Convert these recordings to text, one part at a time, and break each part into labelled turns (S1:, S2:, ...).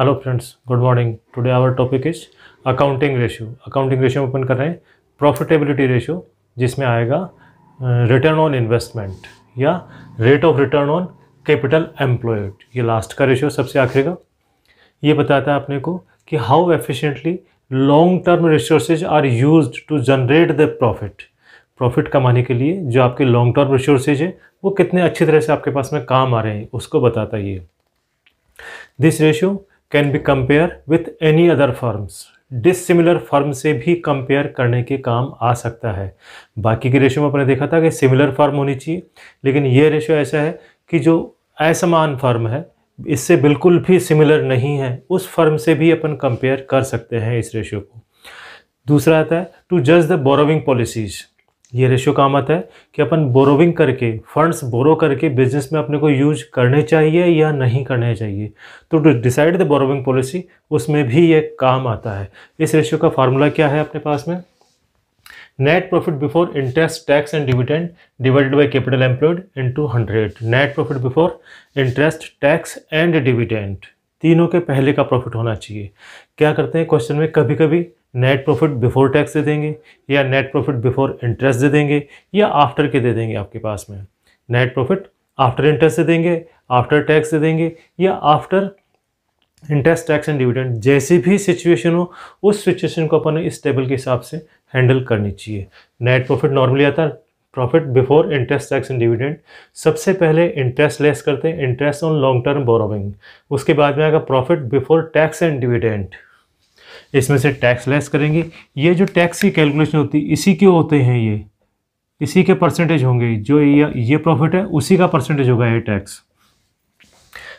S1: Hello friends good morning today our topic is accounting ratio accounting ratio open कर रहे हैं profitability ratio जिसमें आएगा रिटर्न ऑन इन्वेस्टमेंट या rate of return on capital employed ये last का ratio सबसे आखिरी का ये बताता है अपने को कि how efficiently long term resources are used to generate the profit profit कमाने के लिए जो आपके लॉन्ग टर्म रिसोर्सेज है वो कितने अच्छी तरह से आपके पास में काम आ रहे हैं उसको बताता है ये this ratio can be compare with any other firms dissimilar firm से भी कंपेयर करने के काम आ सकता है बाकी के रेशियो में अपने देखा था कि सिमिलर फर्म होनी चाहिए लेकिन ये रेशियो ऐसा है कि जो असमान फर्म है इससे बिल्कुल भी सिमिलर नहीं है उस फर्म से भी अपन कंपेयर कर सकते हैं इस रेशियो को दूसरा आता है टू जज द बोरोविंग पॉलिसीज़ ये रेशियो का मत है कि अपन बोरोविंग करके फंड्स बोरो करके बिजनेस में अपने को यूज करने चाहिए या नहीं करने चाहिए तो to decide the borrowing policy उसमें भी ये काम आता है इस रेशियो का फार्मूला क्या है अपने पास में net profit before interest tax and dividend divided by capital employed into hundred net profit before interest tax and dividend तीनों के पहले का प्रॉफिट होना चाहिए क्या करते हैं क्वेश्चन में कभी कभी नेट प्रॉफिट बिफोर टैक्स दे देंगे या नेट प्रॉफिट बिफोर इंटरेस्ट दे देंगे या आफ्टर के दे देंगे आपके पास में नेट प्रॉफिट आफ्टर इंटरेस्ट दे देंगे आफ्टर टैक्स दे देंगे या after interest tax and dividend जैसी भी सिचुएशन हो उस सिचुएशन को अपन इस टेबल के हिसाब से हैंडल करनी चाहिए नेट प्रॉफिट नॉर्मली आता है profit before interest tax and dividend सबसे पहले इंटरेस्ट लेस करते हैं interest on long term borrowing उसके बाद में आएगा profit before tax and dividend इसमें से टैक्स लेस करेंगे ये जो टैक्स की कैलकुलेशन होती है इसी के होते हैं ये इसी के परसेंटेज होंगे जो ये ये प्रॉफिट है उसी का परसेंटेज होगा ये टैक्स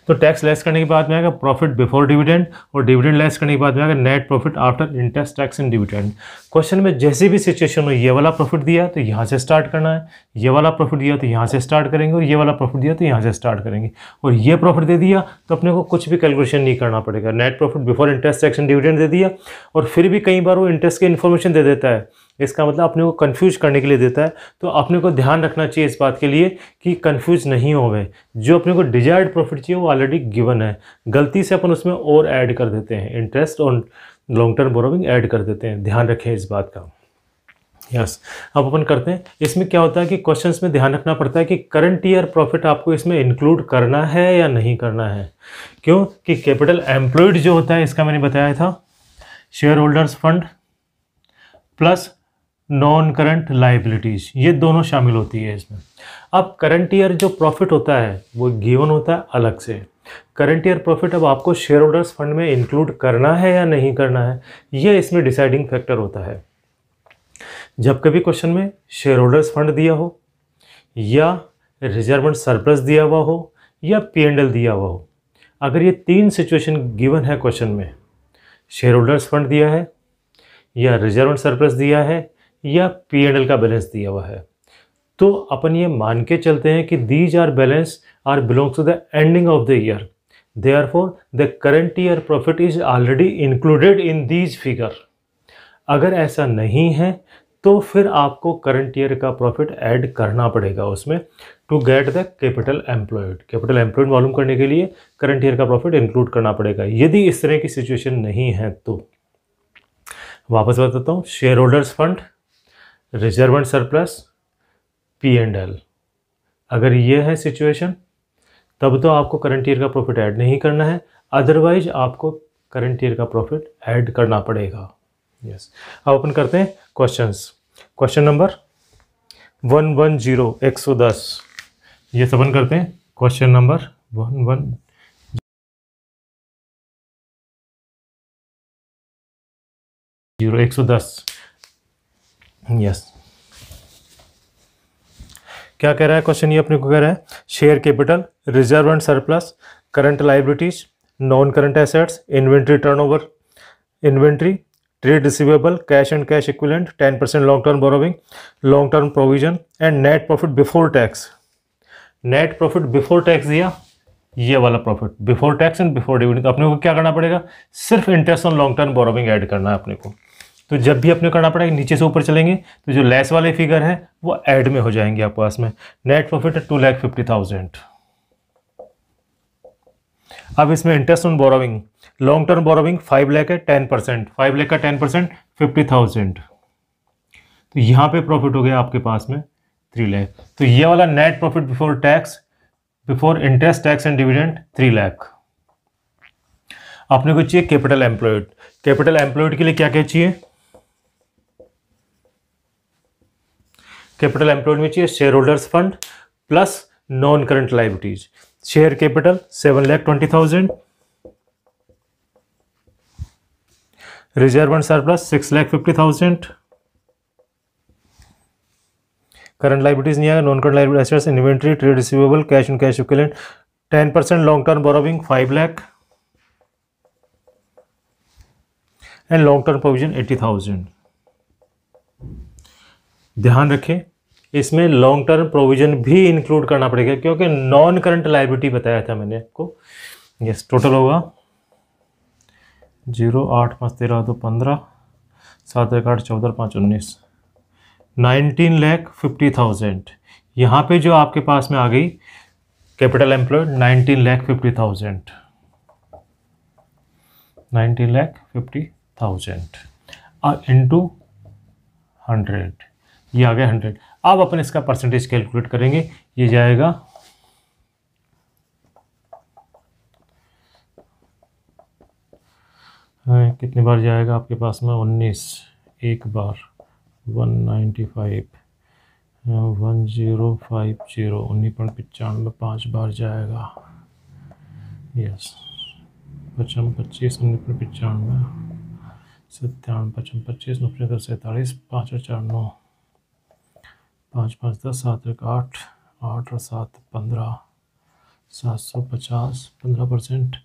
S1: तो टैक्स लेस करने के बाद में आएगा प्रॉफिट बिफोर डिविडेंड और डिविडेंड लेस करने के बाद में आएगा net profit after interest tax and dividend question में जैसी भी सिचुएशन हो ये वाला प्रॉफिट दिया तो यहाँ से स्टार्ट करना है ये वाला प्रॉफिट दिया तो यहाँ से स्टार्ट करेंगे और ये वाला प्रॉफिट दिया तो यहाँ से स्टार्ट करेंगे और ये प्रॉफिट दे दिया तो अपने को कुछ भी कैलकुलेशन नहीं करना पड़ेगा net profit before interest tax and dividend दे दिया और फिर भी कई बार वो इंटरेस्ट की इन्फॉर्मेशन दे देता है इसका मतलब अपने को कन्फ्यूज करने के लिए देता है तो अपने को ध्यान रखना चाहिए इस बात के लिए कि कन्फ्यूज नहीं होवे जो अपने को डिजायर्ड प्रॉफिट चाहिए वो ऑलरेडी गिवन है गलती से अपन उसमें और ऐड कर देते हैं इंटरेस्ट और लॉन्ग टर्म बोरोविंग ऐड कर देते हैं ध्यान रखें इस बात का यस yes. अब अपन करते हैं इसमें क्या होता है कि क्वेश्चंस में ध्यान रखना पड़ता है कि करंट ईयर प्रॉफिट आपको इसमें इंक्लूड करना है या नहीं करना है क्यों कि कैपिटल एम्प्लॉयड जो होता है इसका मैंने बताया था share holders fund plus non current liabilities ये दोनों शामिल होती है इसमें अब करंट ईयर जो प्रॉफिट होता है वो गिवन होता है अलग से करंट ईयर प्रॉफिट अब आपको शेयर होल्डर्स फंड में इंक्लूड करना है या नहीं करना है ये इसमें डिसाइडिंग फैक्टर होता है जब कभी क्वेश्चन में शेयर होल्डर्स फंड दिया हो या रिजर्वमेंट सरप्लस दिया हुआ हो या पी दिया हुआ हो अगर ये तीन सिचुएशन गिवन है क्वेश्चन में शेयर होल्डर्स फंड दिया है या रिजर्व सरप्लस दिया है या पी एंड एल का बैलेंस दिया हुआ है तो अपन ये मान के चलते हैं कि these are balance are belongs to the ending of the year they are for the current year profit is already included in these figure अगर ऐसा नहीं है तो फिर आपको करंट ईयर का प्रॉफिट ऐड करना पड़ेगा उसमें to get the capital employed capital employed मालूम करने के लिए करंट ईयर का प्रॉफिट इंक्लूड करना पड़ेगा यदि इस तरह की सिचुएशन नहीं है तो वापस बताता हूँ share holders fund reserve and surplus P and L अगर ये है सिचुएशन तब तो आपको करंट ईयर का प्रॉफिट ऐड नहीं करना है अदरवाइज आपको करंट ईयर का प्रॉफिट ऐड करना पड़ेगा यस yes. अब ओपन करते हैं questions question number one one zero एक सौ दस ये सब करते हैं question number one one zero एक सौ दस यस क्या कह रहा है क्वेश्चन ये अपने को कह रहा है share capital reserve and surplus current liabilities non current assets inventory turnover inventory trade receivable cash and cash equivalent ten percent long term borrowing long term provision and net profit before tax net profit before tax दिया ये वाला profit before tax and before dividend अपने को क्या करना पड़ेगा सिर्फ interest on long term borrowing add करना है अपने को तो जब भी अपने करना पड़ेगा नीचे से ऊपर चलेंगे तो जो लेस वाले फिगर हैं वो ऐड में हो जाएंगे आपके पास में net profit two lakh fifty thousand अब इसमें interest on borrowing long term borrowing five lakh है टेन परसेंट फाइव लैख का टेन परसेंट फिफ्टी थाउजेंड तो यहाँ पे प्रॉफिट हो गया आपके पास में थ्री लैख तो ये वाला net profit before tax before interest tax and dividend three lakh आपने को चाहिए कैपिटल एम्प्लॉयड कैपिटल एम्प्लॉयड के लिए क्या क्या चाहिए कैपिटल एम्प्लॉयड में चाहिए share holders fund plus non current liabilities share capital seven lakh twenty thousand reserve and surplus six lakh fifty thousand current liabilities नहीं आएगा non current liability assets inventory trade receivable cash and cash equivalent ten percent long term borrowing five lakh and long term provision eighty thousand ध्यान रखें इसमें long term provision भी include करना पड़ेगा क्योंकि non current liability बताया था मैंने आपको यस टोटल होगा जीरो आठ पाँच तेरह दो पंद्रह सात एक आठ चौदह पाँच उन्नीस नाइनटीन लैख फिफ्टी थाउजेंड यहाँ पे जो आपके पास में आ गई capital employ nineteen lakh fifty thousand nineteen lakh fifty thousand into hundred ये आ गया हंड्रेड अब अपन इसका परसेंटेज कैलकुलेट करेंगे ये जाएगा हाँ, कितनी बार जाएगा आपके पास में उन्नीस एक बार one ninety five one zero five zero उन्नीस पॉइंट पचानवे पाँच बार जाएगा यस पचपन पच्चीस उन्नीस पॉइंट पचानवे सत्तावन पचपन पच्चीस नौ सैंतालीस पाँच और चार नौ पाँच पाँच दस सात एक आठ आठ और सात पंद्रह सात सौ पचास पंद्रह परसेंट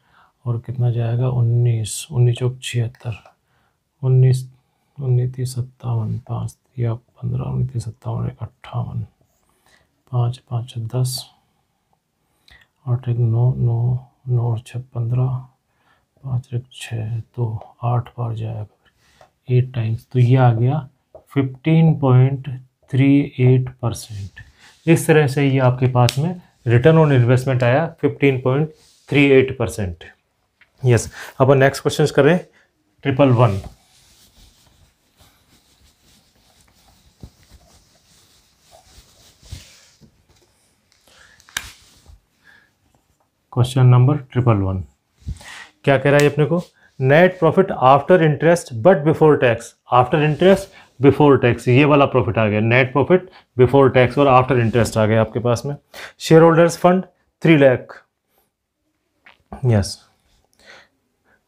S1: और कितना जाएगा उन्नीस उन्नीस चौक छिहत्तर उन्नीस उन्नीस तीस सत्तावन पाँच या पंद्रह उन्नीस सत्तावन एक अट्ठावन पाँच पाँच दस आठ एक नौ नौ नौ और छः पंद्रह पाँच एक छः तो आठ बार जाएगा एट टाइम्स तो ये आ गया fifteen point three eight percent इस तरह से ये आपके पास में रिटर्न ऑन इन्वेस्टमेंट आया fifteen point three eight percent yes अब नेक्स्ट क्वेश्चन करें triple one question number triple one क्या कह रहा है अपने को net profit after interest but before tax after interest before tax ये वाला प्रॉफिट आ गया नेट प्रॉफिट बिफोर टैक्स और आफ्टर इंटरेस्ट आ गया आपके पास में share holders fund three lakh yes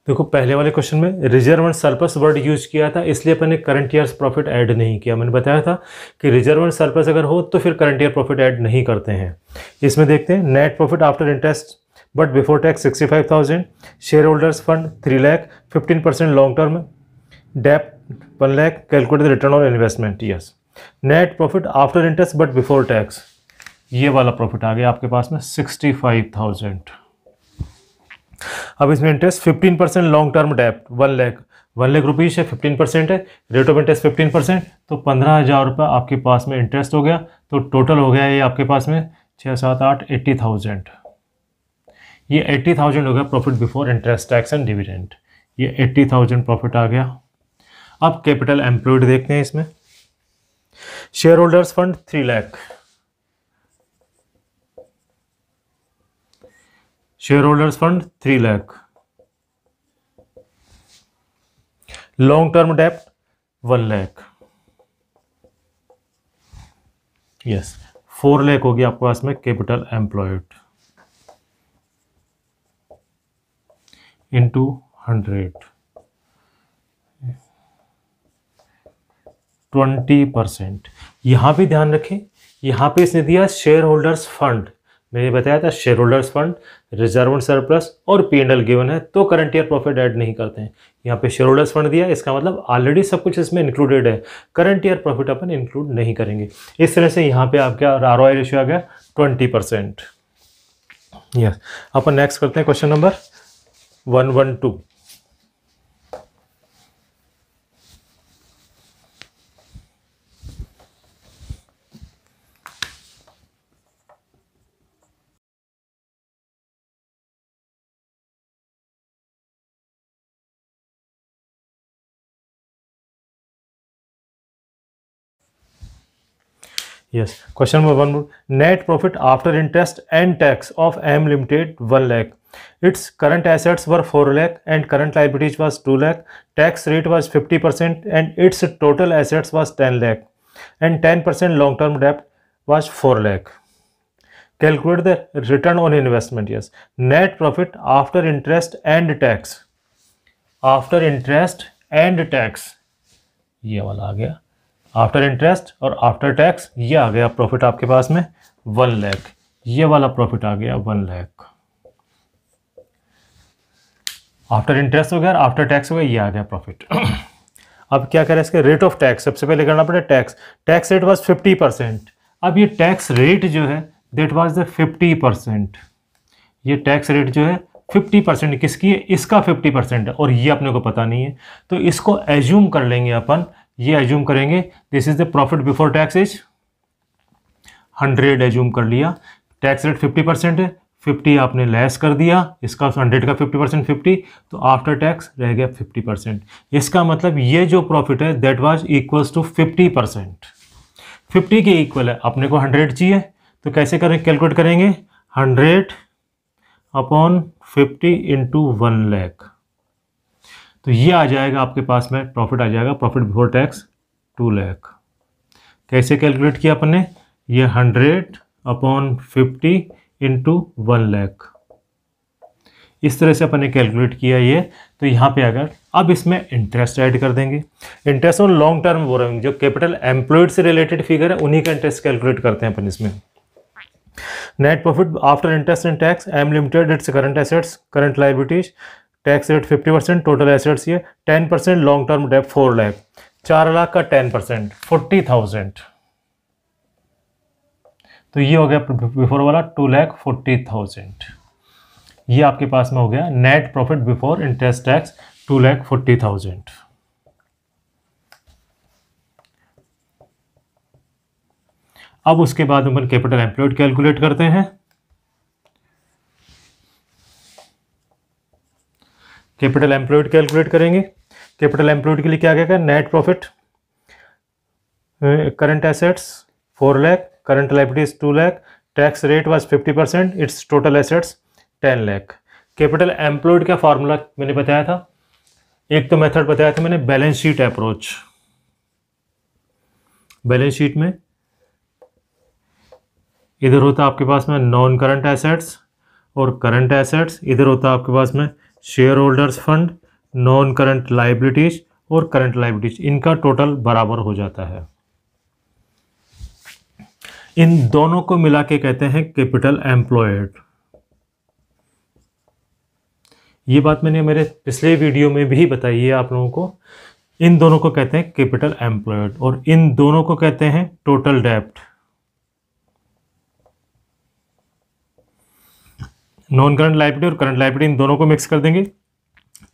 S1: देखो पहले वाले क्वेश्चन में reserve and surplus word use किया था इसलिए अपन ने करंट ईयर प्रॉफिट ऐड नहीं किया मैंने बताया था कि रिजर्व एंड सर्पस अगर हो तो फिर करंट ईयर प्रॉफिट ऐड नहीं करते हैं इसमें देखते हैं net profit after interest but before tax sixty five thousand share holders fund three lakh fifteen percent long term डेप्ट one lakh calculate the return on investment yes net profit after interest but before tax ये वाला profit आ गया आपके पास में sixty five thousand अब इसमें interest fifteen percent long term डेप्ट one lakh one lakh rupees है फिफ्टीन परसेंट है rate of interest fifteen percent तो पंद्रह हज़ार रुपये आपके पास में इंटरेस्ट हो गया तो टोटल हो गया ये आपके पास में छः सात आठ एट्टी थाउजेंड ये एट्टी थाउजेंड हो गया profit before interest tax and dividend ये एट्टी थाउजेंड प्रॉफिट आ गया अब कैपिटल एम्प्लॉयड देखते हैं इसमें share holders fund three lakh share holders fund three lakh long term डेप्ट one lakh yes four lakh होगी आपके पास में capital employed into hundred twenty percent यहाँ भी ध्यान रखें यहाँ पे इसने दिया शेयर होल्डर्स फंड मैंने बताया था share holders fund reserve surplus और पी एंड एल गिवन है तो करंट ईयर प्रॉफिट ऐड नहीं करते हैं यहाँ पे शेयर होल्डर्स फंड दिया इसका मतलब ऑलरेडी सब कुछ इसमें इंक्लूडेड है करंट ईयर प्रॉफिट अपन इंक्लूड नहीं करेंगे इस तरह से यहाँ पे आपका आर ओ आई रेशियो आ गया ट्वेंटी परसेंट यस अपन नेक्स्ट करते हैं question number one one two yes question number one net profit after interest and tax of M limited one lakh its current assets were four lakh and current liabilities was two lakh tax rate was fifty percent and its total assets was ten lakh and ten percent long term debt was four lakh calculate the return on investment yes net profit after interest and tax after interest and tax ये वाला आ गया after interest और after tax ये आ गया profit आपके पास में वन लैख ये वाला प्रॉफिट आ गया वन लैख आफ्टर इंटरेस्ट हो गया आफ्टर टैक्स हो गया ये आ गया प्रॉफिट अब क्या करें इसके रेट ऑफ टैक्स सबसे पहले करना पड़ेगा tax tax rate was fifty percent अब ये टैक्स रेट जो है that was the fifty percent ये टैक्स रेट जो है फिफ्टी परसेंट किसकी है इसका फिफ्टी परसेंट है और ये अपने को पता नहीं है तो इसको एज्यूम कर लेंगे अपन ये एज्यूम करेंगे this is the profit before tax is hundred assume कर लिया टैक्स रेट फिफ्टी परसेंट है फिफ्टी आपने लेस कर दिया इसका हंड्रेड का फिफ्टी परसेंट फिफ्टी तो आफ्टर टैक्स रह गया फिफ्टी परसेंट इसका मतलब ये जो प्रॉफिट है that was equals to fifty percent fifty के इक्वल है अपने को हंड्रेड चाहिए तो कैसे करें कैलकुलेट करेंगे hundred upon fifty into one lakh तो ये आ जाएगा आपके पास में प्रॉफिट आ जाएगा profit before tax two lakh कैसे कैलकुलेट किया अपन ने ये hundred upon fifty into one lakh इस तरह से अपन ने कैलकुलेट किया ये तो यहाँ पे अगर अब इसमें इंटरेस्ट ऐड कर देंगे interest on long term borrowing जो कैपिटल एम्प्लॉयड से रिलेटेड फिगर है उन्हीं का इंटरेस्ट कैलकुलेट करते हैं अपन इसमें net profit after interest and tax M limited its current assets current liabilities tax rate fifty percent total assets ये ten percent long term debt four lakh चार लाख का टेन परसेंट फोर्टी थाउजेंड तो ये हो गया बिफोर वाला टू लैख फोर्टी थाउजेंड ये आपके पास में हो गया net profit before interest tax two lakh forty thousand अब उसके बाद अपन कैपिटल एम्प्लॉयड कैलकुलेट करते हैं कैपिटल एम्प्लॉयड कैलकुलेट करेंगे कैपिटल एम्प्लॉयड के लिए क्या क्या net profit current assets four lakh current liabilities two lakh tax rate was fifty percent its total assets ten lakh capital employed का फार्मूला मैंने बताया था एक तो मेथड बताया था मैंने balance sheet approach balance sheet में इधर होता आपके पास में नॉन करंट एसेट्स और करंट एसेट्स इधर होता आपके पास में share holders fund non current liabilities और करंट लाइबिलिटीज इनका टोटल बराबर हो जाता है इन दोनों को मिला के कहते हैं कैपिटल एम्प्लॉयड ये बात मैंने मेरे पिछले वीडियो में भी बताई है आप लोगों को इन दोनों को कहते हैं कैपिटल एम्प्लॉयड और इन दोनों को कहते हैं टोटल डेप्ट नॉन करंट लाइबिलिटी और करंट लाइबिलिटी इन दोनों को मिक्स कर देंगे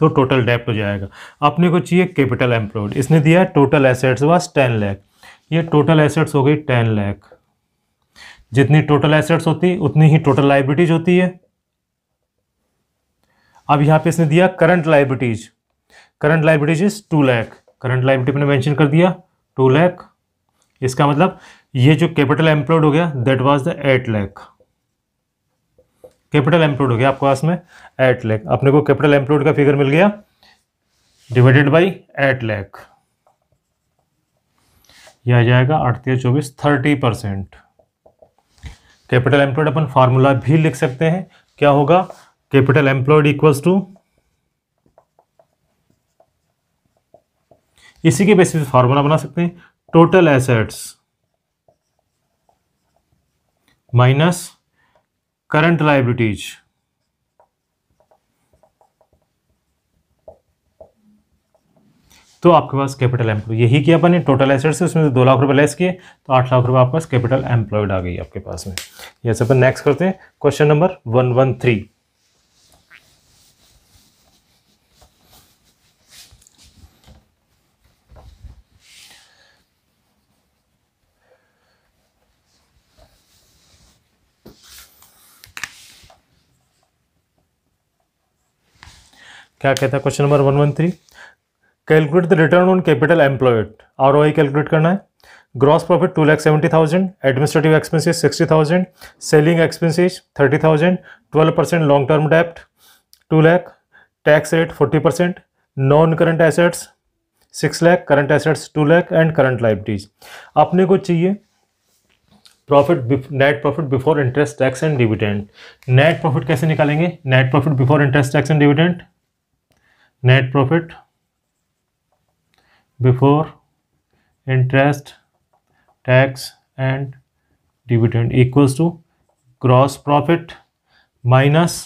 S1: तो टोटल डेप्ट हो जाएगा अपने को चाहिए कैपिटल एम्प्लॉयड इसने दिया total assets was ten lakh ये टोटल एसेट्स हो गई टेन लैख जितनी टोटल एसेट्स होती उतनी ही टोटल लाइबिलिटीज होती है अब यहाँ पे इसने दिया current liabilities current liabilities is two lakh current liability मैंने मैंशन कर दिया टू लैख इसका मतलब ये जो कैपिटल एम्प्लॉयड हो गया that was the eight lakh capital employed हो गया आपके पास में एट लैख अपने को कैपिटल एम्प्लॉयड का फिगर मिल गया डिवाइडेड बाई एट लैख यह आ जाएगा अड़तीस चौबीस थर्टी परसेंट कैपिटल एम्प्लॉयड अपन फार्मूला भी लिख सकते हैं क्या होगा कैपिटल एम्प्लॉयड इक्वल्स टू इसी के बेसिस फार्मूला बना सकते हैं total assets minus current liabilities तो आपके पास कैपिटल एम्प्लॉय यही किया अपने टोटल एसेट्स से उसमें से दो लाख रुपए लेस किए तो आठ लाख रुपए आपके पास कैपिटल एम्प्लॉयड आ गई आपके पास में यस अपन नेक्स्ट करते हैं question number one one three क्या कहता है question number one one three calculate the return on capital employed R O calculate करना है gross profit two lakh seventy thousand administrative expenses sixty thousand selling expenses thirty thousand twelve percent long term डेप्ट two lakh tax rate forty percent non current assets six lakh current assets two lakh and current liabilities अपने को चाहिए profit net profit before interest tax and dividend net profit कैसे निकालेंगे net profit before interest tax and dividend net profit before interest tax and dividend equals to gross profit minus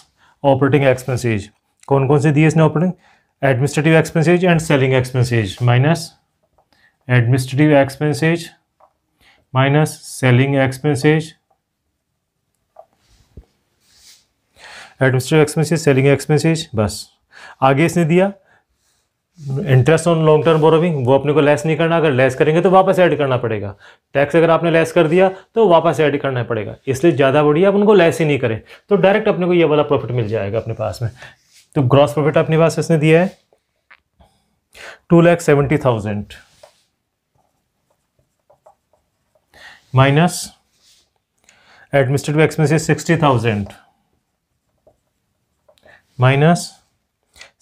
S1: operating expenses कौन कौन से दिए इसने operating administrative expenses and selling expenses minus administrative expenses minus selling expenses administrative expenses selling expenses बस आगे इसने दिया interest on long term borrowing वो अपने को लेस नहीं करना अगर लेस करेंगे तो वापस ऐड करना पड़ेगा टैक्स अगर आपने लेस कर दिया तो वापस ऐड करना पड़ेगा इसलिए ज़्यादा बढ़िया आप उनको लेस ही नहीं करें तो डायरेक्ट अपने को ये वाला प्रॉफिट मिल जाएगा अपने पास में तो ग्रॉस प्रॉफिट अपने पास इसने दिया है two lakh seventy thousand minus administrative expenses sixty thousand minus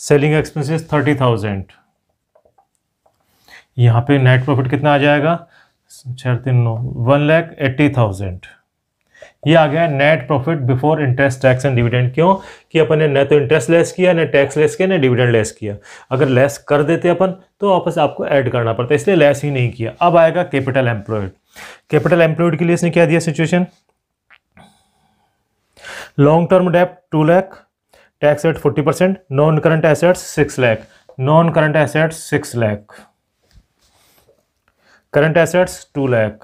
S1: selling expenses thirty thousand यहाँ पे नेट प्रॉफिट कितना आ जाएगा छः तीन नौ वन लैख एट्टी थाउजेंड ये आ गया net profit before interest tax and dividend क्यों कि अपन ने न तो इंटरेस्ट लेस किया न टैक्स लेस किया न डिविडेंड लेस किया अगर लेस कर देते अपन तो वापस आपको ऐड करना पड़ता इसलिए लेस ही नहीं किया अब आएगा कैपिटल एम्प्लॉयड कैपिटल एम्प्लॉयड के लिए इसने क्या दिया सिचुएशन लॉन्ग टर्म डेप्ट two lakh tax rate forty percent non current assets six lakh non current assets six lakh current assets two lakh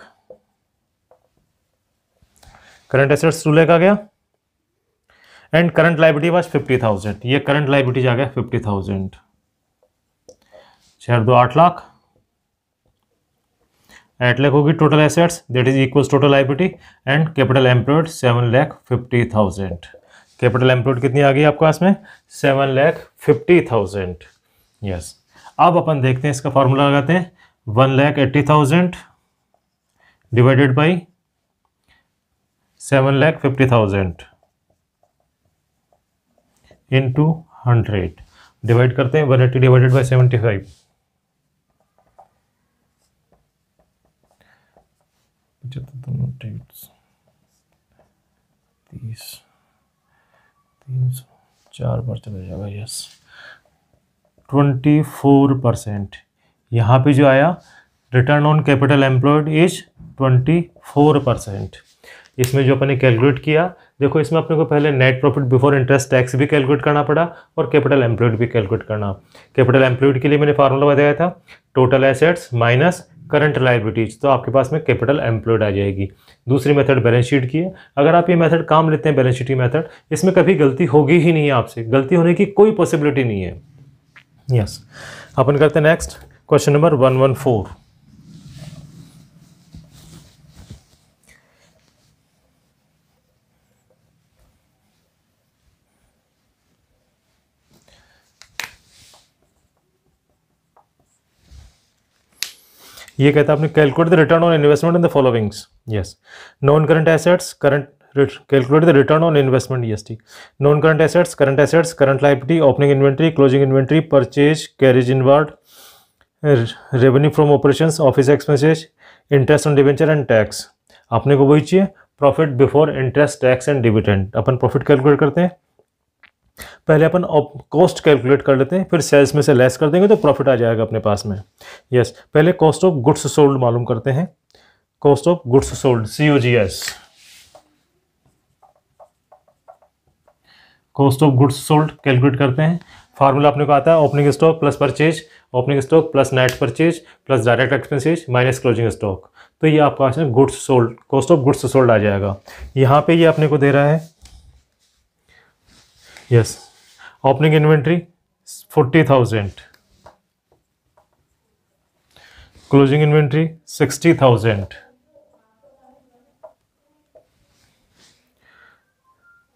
S1: current assets two lakh आ गया and current liability was fifty thousand ये current liability आ गया फिफ्टी थाउजेंड छह दो आठ lakh eight lakh होगी total assets that is equal total liability and capital employed seven lakh fifty thousand capital employed कितनी आ गई आपके पास में seven lakh fifty thousand yes अब अपन देखते हैं इसका फॉर्मूला लगाते हैं one lakh eighty thousand divided by seven lakh fifty thousand into hundred divide करते हैं one eighty divided by seventy five पचहत्तर तीस तीन सौ चार परसेंट हो जाएगा यस ट्वेंटी फोर परसेंट यहाँ पे जो आया return on capital employed is twenty four percent इसमें जो अपने कैलकुलेट किया देखो इसमें अपने को पहले net profit before interest tax भी कैलकुलेट करना पड़ा और कैपिटल एम्प्लॉयड भी कैलकुलेट करना कैपिटल एम्प्लॉयड के लिए मैंने फार्मूला बताया था total assets minus current liabilities तो आपके पास में कैपिटल एम्प्लॉयड आ जाएगी दूसरी मेथड बैलेंस शीट की है अगर आप ये मेथड काम लेते हैं बैलेंस शीट की मेथड इसमें कभी गलती होगी ही नहीं आपसे गलती होने की कोई पॉसिबिलिटी नहीं है यस yes. अपन करते हैं next question number one one four ये कहता है आपने calculate the return on investment in the followings yes non current assets current calculate the return on investment yes T non current assets current assets current liability opening inventory closing inventory purchase carriage inward revenue from operation office expenses interest on debenture and tax अपने को वही चाहिए profit before interest tax and dividend अपन profit calculate करते हैं पहले अपन cost calculate कर लेते हैं फिर सेल्स में से लेस कर देंगे तो प्रॉफिट आ जाएगा अपने पास में यस yes, पहले कॉस्ट ऑफ गुड्स सोल्ड मालूम करते हैं cost of goods sold C O G S cost of goods sold calculate करते हैं फार्मूला अपने को आता है opening stock plus purchase opening stock plus net purchase plus direct expenses minus closing stock तो ये आपका goods sold cost of goods sold आ जाएगा यहाँ पे ये अपने को दे रहा है yes opening inventory forty thousand closing inventory sixty thousand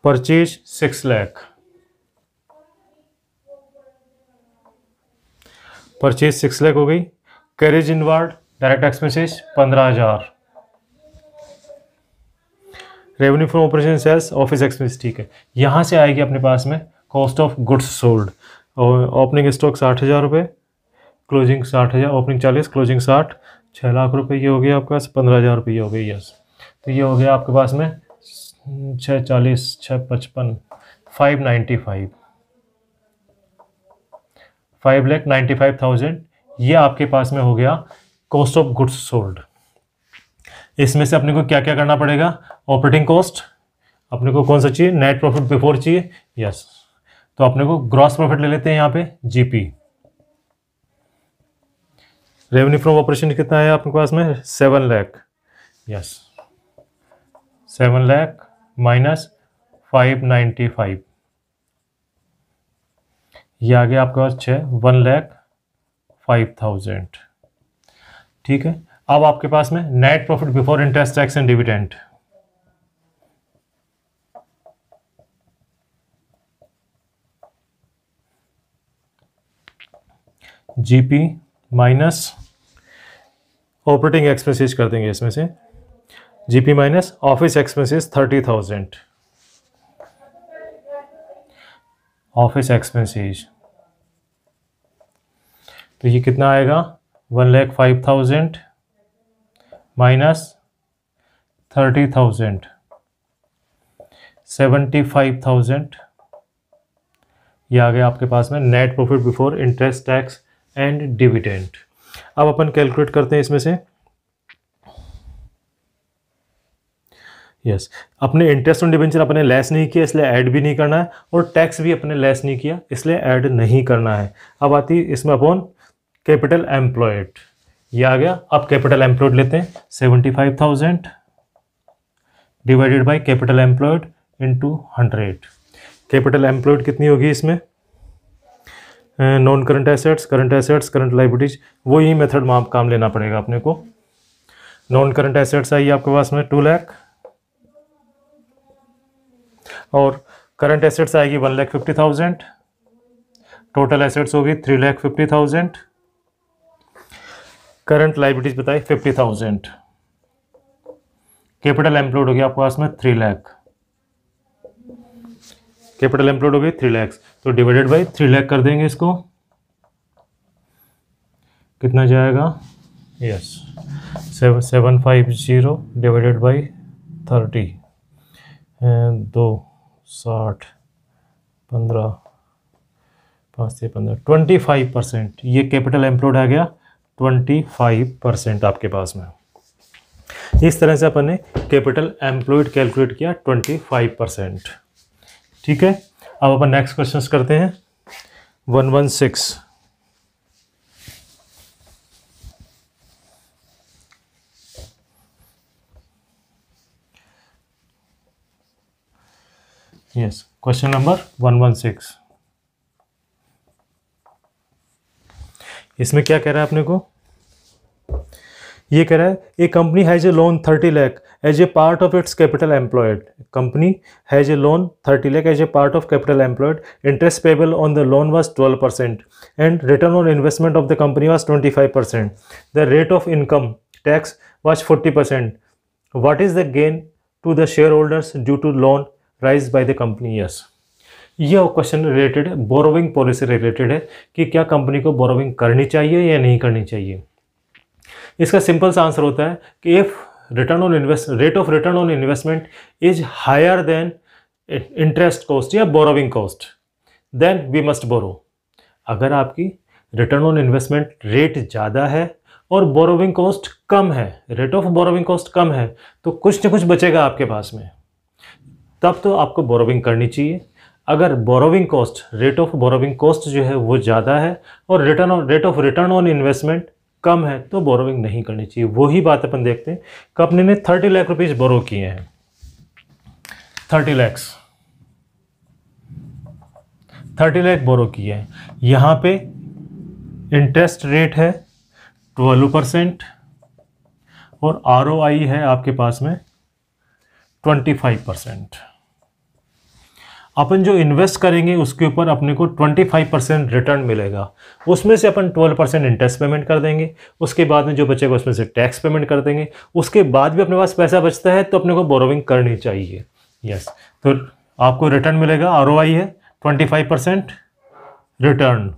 S1: purchase six lakh purchase six lakh हो गई कैरेज इनवर्ड डायरेक्ट एक्सपेंसेस पंद्रह हजार revenue from operation sales office expense ठीक है यहाँ से आएगी अपने पास में कॉस्ट ऑफ गुड्स सोल्ड और ओपनिंग स्टॉक साठ हज़ार रुपये क्लोजिंग साठ हज़ार ओपनिंग चालीस क्लोजिंग साठ छः लाख रुपये ये हो गया आपके पास पंद्रह हज़ार रुपये हो गई यस तो ये हो गया आपके पास में छः चालीस छः पचपन five ninety five five lakh ninety five thousand ये आपके पास में हो गया कॉस्ट ऑफ गुड्स सोल्ड इसमें से अपने को क्या क्या करना पड़ेगा ऑपरेटिंग कॉस्ट अपने को कौन सा चाहिए नेट प्रॉफिट बिफोर चाहिए यस तो अपने को ग्रॉस प्रॉफिट ले लेते हैं यहाँ पे जीपी रेवेन्यू फ्रॉम ऑपरेशन कितना है आपके पास में seven lakh yes seven lakh minus five ninety five ये आ गया आपके पास छः वन लैख फाइव थाउजेंड ठीक है अब आपके पास में net profit before interest tax and dividend GP minus operating expenses कर देंगे इसमें से GP minus office expenses thirty thousand office expenses तो ये कितना आएगा one lakh five thousand minus thirty thousand seventy five thousand ये आ गया आपके पास में net profit before interest tax and dividend अब अपन कैलकुलेट करते हैं इसमें से यस yes. अपने इंटरेस्ट ऑन डिवेंचर अपने लेस नहीं किया इसलिए ऐड भी नहीं करना है और टैक्स भी अपने लेस नहीं किया इसलिए ऐड नहीं करना है अब आती इसमें अपॉन कैपिटल एम्प्लॉयड ये आ गया अब कैपिटल एम्प्लॉयड लेते हैं seventy five thousand divided by capital employed into hundred capital employed कितनी होगी इसमें non current assets current assets current liabilities वही मेथड में आप काम लेना पड़ेगा अपने को नॉन करंट एसेट्स आई आपके पास में टू लैख और करंट एसेट्स आएगी one lakh fifty thousand total assets होगी three lakh fifty thousand current liabilities बताए फिफ्टी थाउजेंड कैपिटल एम्प्लॉयड हो गया आपके पास में थ्री लैख कैपिटल एम्प्लॉयड हो गई थ्री लैक्स तो डिवाइडेड बाई थ्री लैख कर देंगे इसको कितना जाएगा yes seven seven five zero divided by thirty दो साठ पंद्रह पाँच से पंद्रह ट्वेंटी फाइव परसेंट ये कैपिटल एम्प्लॉयड आ गया 25 परसेंट आपके पास में इस तरह से अपन ने कैपिटल एम्प्लॉयड कैलकुलेट किया 25 परसेंट ठीक है अब अपन नेक्स्ट क्वेश्चन करते हैं 116 यस क्वेश्चन नंबर 116 इसमें क्या कह रहा है अपने को ये कह रहा है a company has a loan thirty lakh as a part of its capital employed company has a loan thirty lakh as a part of capital employed interest payable on the loan was twelve percent and return on investment of the company was twenty five percent the rate of income tax was forty percent is the gain to the shareholders due to loan rise by the company yes यह question related है borrowing policy related है कि क्या company को borrowing करनी चाहिए या नहीं करनी चाहिए इसका सिंपल सा आंसर होता है कि if return on invest rate of return on investment is higher than interest cost या borrowing cost then we must borrow अगर आपकी रिटर्न ऑन इन्वेस्टमेंट रेट ज़्यादा है और बोरोविंग कॉस्ट कम है रेट ऑफ बोरोविंग कॉस्ट कम है तो कुछ ना कुछ बचेगा आपके पास में तब तो आपको बोरोविंग करनी चाहिए अगर borrowing cost rate of borrowing cost जो है वो ज़्यादा है और return on rate of return on investment कम है तो बोरोविंग नहीं करनी चाहिए वही बात अपन देखते हैं कंपनी ने थर्टी लाख रुपीज़ बोरो किए हैं thirty lakhs thirty lakh borrow किए हैं यहाँ पे इंटरेस्ट रेट है ट्वेल्व परसेंट और आर है आपके पास में ट्वेंटी फाइव परसेंट अपन जो इन्वेस्ट करेंगे उसके ऊपर अपने को 25 परसेंट रिटर्न मिलेगा उसमें से अपन 12 परसेंट इंटरेस्ट पेमेंट कर देंगे उसके बाद में जो बचेगा उसमें से टैक्स पेमेंट कर देंगे उसके बाद भी अपने पास पैसा बचता है तो अपने को बोरोविंग करनी चाहिए यस तो आपको रिटर्न मिलेगा आर है twenty return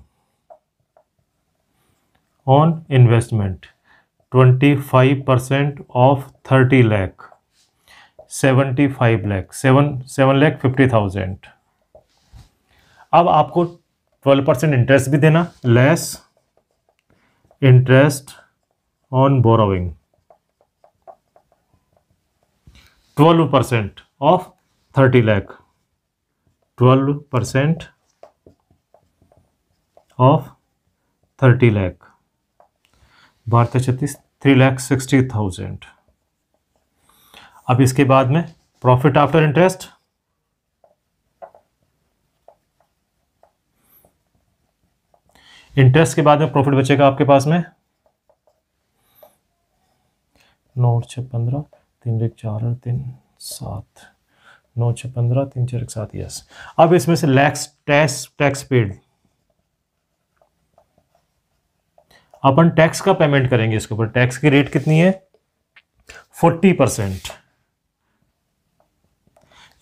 S1: on investment 25% of thirty lakh seventy five lakh seven seven lakh fifty thousand अब आपको ट्वेल्व परसेंट इंटरेस्ट भी देना less interest on borrowing twelve percent of thirty lakh twelve percent of thirty lakh भारतीय छत्तीस थ्री लैख सिक्सटी थाउजेंड अब इसके बाद में प्रॉफिट आफ्टर इंटरेस्ट इंटरेस्ट के बाद में प्रॉफिट बचेगा आपके पास में नौ छ पंद्रह तीन एक चार तीन सात नौ छ पंद्रह तीन चार एक सात यस अब इसमें से लैक्स टैक्स टैक्स पेड अपन टैक्स का पेमेंट करेंगे इसके ऊपर टैक्स की रेट कितनी है फोर्टी परसेंट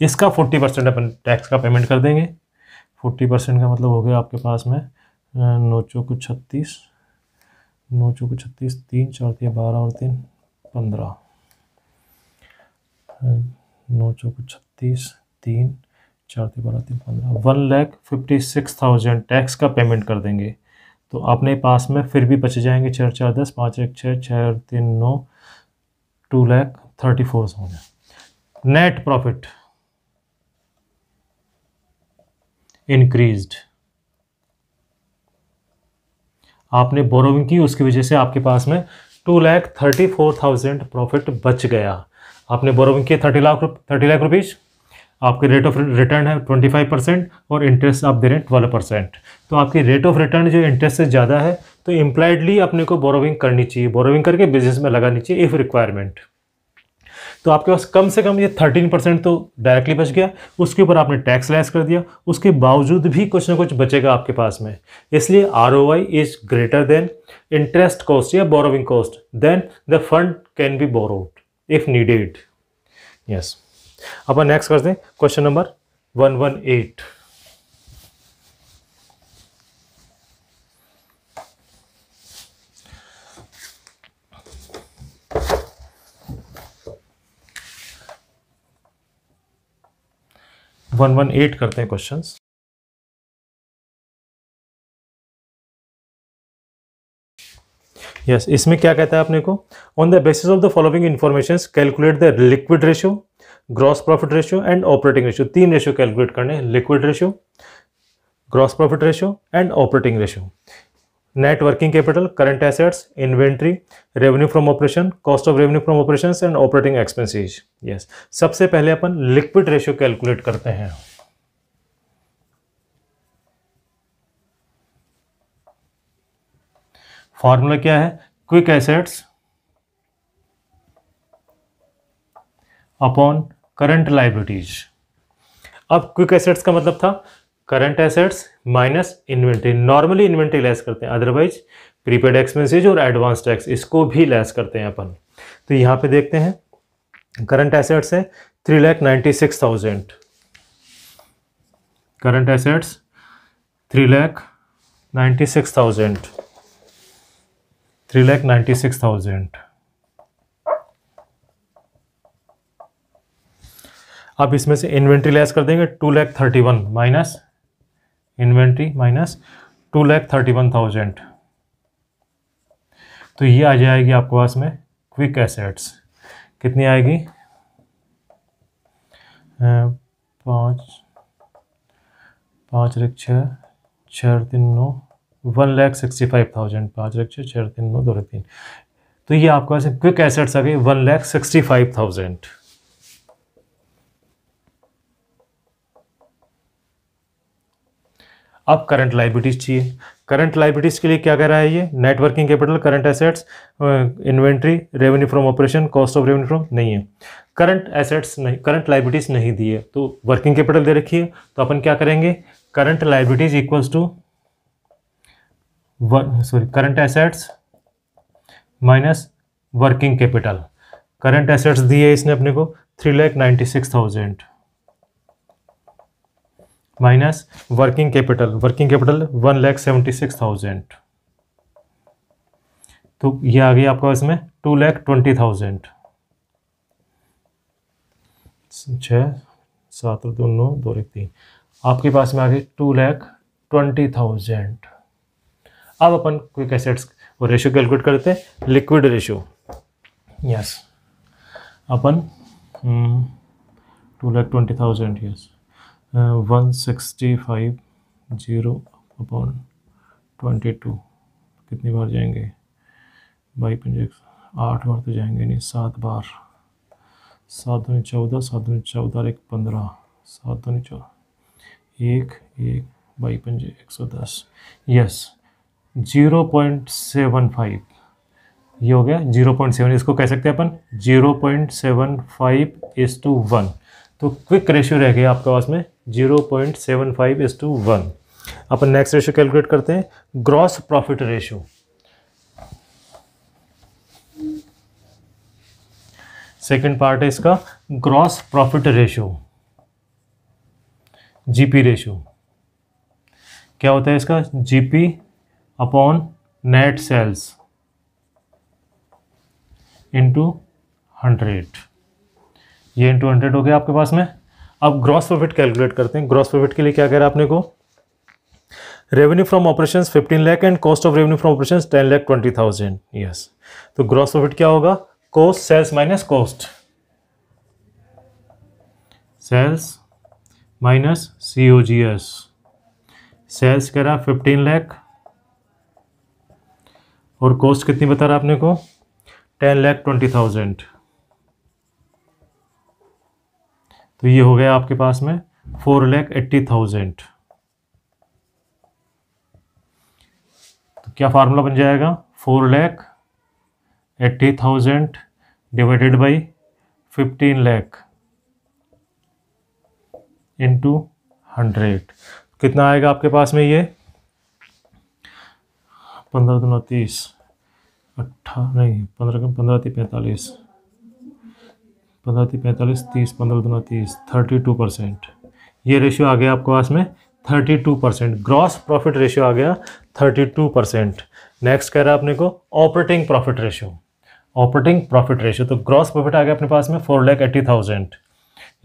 S1: इसका फोर्टी परसेंट अपन टैक्स का पेमेंट कर देंगे फोर्टी परसेंट का मतलब हो गया आपके पास में नौ चौक छत्तीस नौ चौक छत्तीस तीन चार तीन बारह और तीन पंद्रह नौ चौक छत्तीस तीन चार तीन बारह तीन पंद्रह one lakh fifty six thousand tax का पेमेंट कर देंगे तो अपने पास में फिर भी बचे जाएंगे छः चार दस पाँच एक छः छः तीन नौ टू लैख थर्टी फोर होंगे नेट प्रॉफिट इंक्रीज्ड आपने बोरोविंग की उसकी वजह से आपके पास में two lakh thirty four thousand profit बच गया आपने बोरोविंग किया thirty lakh thirty lakh rupees आपके रेट ऑफ रिटर्न है ट्वेंटी फाइव परसेंट और इंटरेस्ट आप दे रहे हैं ट्वेल्व परसेंट तो आपकी रेट ऑफ रिटर्न जो इंटरेस्ट से ज़्यादा है तो इम्प्लाइडली अपने को बोरोविंग करनी चाहिए बोरोविंग करके बिजनेस में लगानी चाहिए इफ़ रिक्वायरमेंट तो आपके पास कम से कम ये थर्टीन परसेंट तो डायरेक्टली बच गया उसके ऊपर आपने टैक्स लेस कर दिया उसके बावजूद भी कुछ ना कुछ बचेगा आपके पास में इसलिए R is greater than interest cost या borrowing cost then the fund can be borrowed if needed yes अपन नेक्स्ट करते हैं question number one one eight one one eight करते हैं क्वेश्चन यस yes, इसमें क्या कहता है अपने को on the basis of the following information calculate the liquid ratio gross profit ratio and operating ratio तीन रेशियो कैलकुलेट करने liquid ratio gross profit ratio and operating ratio net working capital current assets inventory revenue from operation cost of revenue from operation and operating expenses yes सबसे पहले अपन liquid ratio calculate करते हैं formula क्या है quick assets upon current liabilities अब quick assets का मतलब था current assets minus inventory normally inventory less करते हैं अदरवाइज प्रीपेड एक्सपेंसेज और एडवांस टैक्स इसको भी लेस करते हैं अपन तो यहाँ पे देखते हैं करंट एसेट्स है three lakh ninety six thousand current assets three lakh ninety six thousand three lakh ninety six thousand आप इसमें से इन्वेंट्री लेस कर देंगे two lakh thirty one minus inventory minus two lakh thirty one thousand तो ये आ जाएगी आपके पास में क्विक एसेट्स कितनी आएगी पाँच पाँच रख छः छः तीन नौ one lakh sixty five thousand पाँच रख छः छः तीन नौ दो तीन तो ये आपके पास क्विक एसेट्स आ गई one lakh sixty five thousand अब करंट लाइबिलिटीज चाहिए करंट लाइबिलिटीज के लिए क्या कह रहा है ये networking capital current assets inventory revenue from operation cost of revenue from नहीं है करंट एसेट्स नहीं करंट लाइबिलिटीज नहीं दी है तो वर्किंग कैपिटल दे रखी है तो अपन क्या करेंगे current liabilities equals to sorry current assets minus working capital current assets दिए इसने अपने को three lakh ninety six thousand minus working capital working capital one lakh seventy six thousand तो ये आ गई आपका इसमें टू लैख ट्वेंटी थाउजेंड छ सात और दो नौ दो एक तीन आपके पास में आ गई टू लैख ट्वेंटी थाउजेंड अब अपन क्विक एसेट्स और रेशो कैलकुलेट करते हैं लिक्विड रेशो यस अपन two lakh twenty thousand yes one sixty five zero upon twenty two कितनी बार जाएंगे बाई पंजे आठ बार तो जाएंगे नहीं सात बार सात दो चौदह सात दो चौदह और एक पंद्रह सात दो चौदह एक एक बाई पंजे एक सौ दस yes zero point seven five ये हो गया जीरो पॉइंट सेवन इसको कह सकते हैं अपन zero point seven five is to one तो क्विक रेशियो रह गया आपके पास में zero point seven five is to one अपन नेक्स्ट रेशो कैलकुलेट करते हैं gross profit ratio second part है इसका gross profit ratio GP ratio क्या होता है इसका GP upon net sales into hundred ये इनटू हंड्रेड हो गया आपके पास में अब ग्रॉस प्रॉफिट कैलकुलेट करते हैं ग्रॉस प्रॉफिट के लिए क्या कह रहा है आपने को revenue from operations 15 lakh and cost of revenue from operations 10 lakh 20,000 yes तो ग्रॉस प्रॉफिट क्या होगा cost sales minus cost sales minus C O G S sales कह रहा फिफ्टीन लाख और कॉस्ट कितनी बता रहा आपने को टेन लाख ट्वेंटी थाउजेंड तो ये हो गया आपके पास में फोर लैख एट्टी थाउजेंड तो क्या फार्मूला बन जाएगा four lakh eighty thousand divided by fifteen lakh into hundred कितना आएगा आपके पास में ये पंद्रह दिनों तीस अट्ठा नहीं पंद्रह पंद्रह तीन पैंतालीस पंद्रह थी पैंतालीस तीस पंद्रह दुना तीस थर्टी टू परसेंट ये रेशियो आ गया आपके पास में thirty two percent gross profit ratio आ गया थर्टी टू परसेंट नेक्स्ट कह रहा है अपने को operating profit ratio operating profit ratio तो ग्रॉस प्रॉफिट आ गया अपने पास में four lakh eighty thousand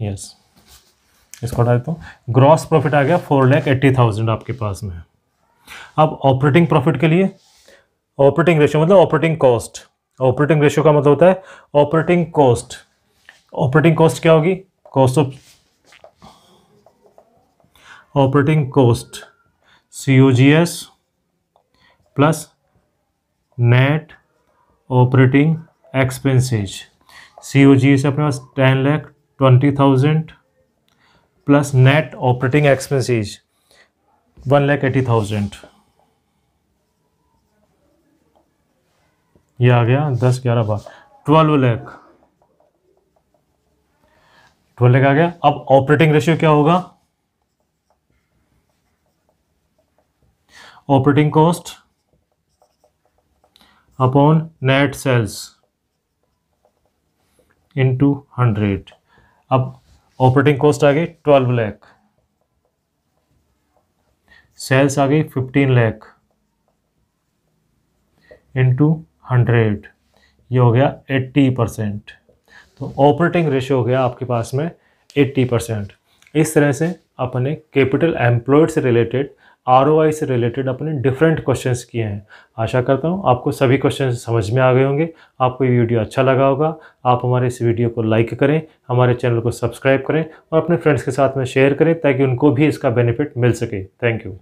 S1: yes इसको हटा देता हूँ ग्रॉस प्रॉफिट आ गया फोर लैख एट्टी थाउजेंड आपके पास में अब ऑपरेटिंग प्रॉफिट के लिए ऑपरेटिंग रेशियो मतलब ऑपरेटिंग कॉस्ट ऑपरेटिंग रेशियो का मतलब होता है ऑपरेटिंग कॉस्ट ऑपरेटिंग कॉस्ट क्या होगी cost of operating cost CO G S plus net operating expenses C O G S अपने पास ten lakh twenty thousand plus net operating expenses one lakh eighty thousand यह आ गया दस ग्यारह बार ट्वेल्व लैख ट्वेल्व लेके आ गया अब ऑपरेटिंग रेशियो क्या होगा operating cost upon net sales into hundred अब ऑपरेटिंग कॉस्ट आ गई ट्वेल्व लैख सेल्स आ गई फिफ्टीन लैख इनटू हंड्रेड ये हो गया एट्टी परसेंट तो ऑपरेटिंग रेशियो हो गया आपके पास में 80 परसेंट इस तरह से अपने कैपिटल एम्प्लॉयड से रिलेटेड आर से रिलेटेड अपने डिफरेंट क्वेश्चन किए हैं आशा करता हूँ आपको सभी क्वेश्चन समझ में आ गए होंगे आपको ये वीडियो अच्छा लगा होगा आप हमारे इस वीडियो को लाइक करें हमारे चैनल को सब्सक्राइब करें और अपने फ्रेंड्स के साथ में शेयर करें ताकि उनको भी इसका बेनिफिट मिल सके थैंक यू